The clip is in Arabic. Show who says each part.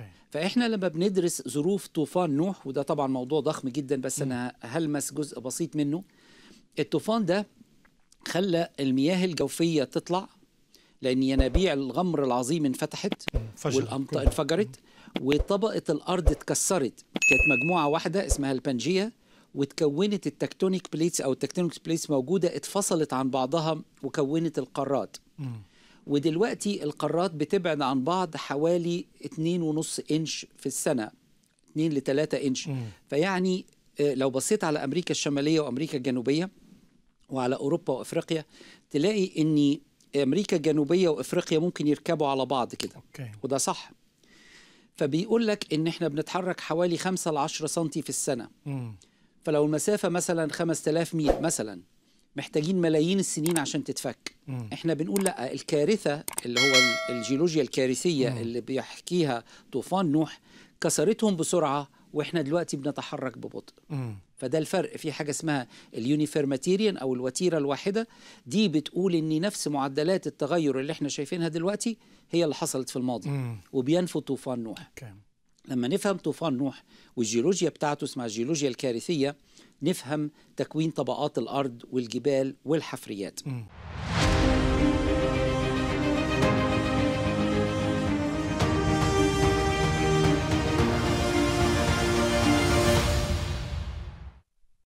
Speaker 1: اوكي فاحنا لما بندرس ظروف طوفان نوح وده طبعا موضوع ضخم جدا بس م. انا هلمس جزء بسيط منه الطوفان ده خلى المياه الجوفيه تطلع لان ينابيع الغمر العظيم انفتحت والامطار انفجرت وطبقه الارض اتكسرت كانت مجموعه واحده اسمها البانجيا وتكونت التكتونيك بليتس او التكتونيك بليتس موجوده اتفصلت عن بعضها وكونت القارات ودلوقتي القارات بتبعد عن بعض حوالي 2.5 انش في السنه 2 ل 3 انش مم. فيعني آه، لو بصيت على امريكا الشماليه وامريكا الجنوبيه وعلى اوروبا وافريقيا تلاقي ان امريكا الجنوبيه وافريقيا ممكن يركبوا على بعض كده وده صح فبيقول لك ان احنا بنتحرك حوالي 5 ل 10 سم في السنه مم. فلو المسافه مثلا 5000 ميل مثلا محتاجين ملايين السنين عشان تتفك مم. احنا بنقول لا الكارثه اللي هو الجيولوجيا الكارثيه مم. اللي بيحكيها طوفان نوح كسرتهم بسرعه واحنا دلوقتي بنتحرك ببطء مم. فده الفرق في حاجه اسمها ماتيريان او الوتيره الواحده دي بتقول ان نفس معدلات التغير اللي احنا شايفينها دلوقتي هي اللي حصلت في الماضي مم. وبينفوا طوفان نوح okay. لما نفهم طوفان نوح والجيولوجيا بتاعته اسمها الجيولوجيا الكارثيه نفهم تكوين طبقات الارض والجبال والحفريات. م.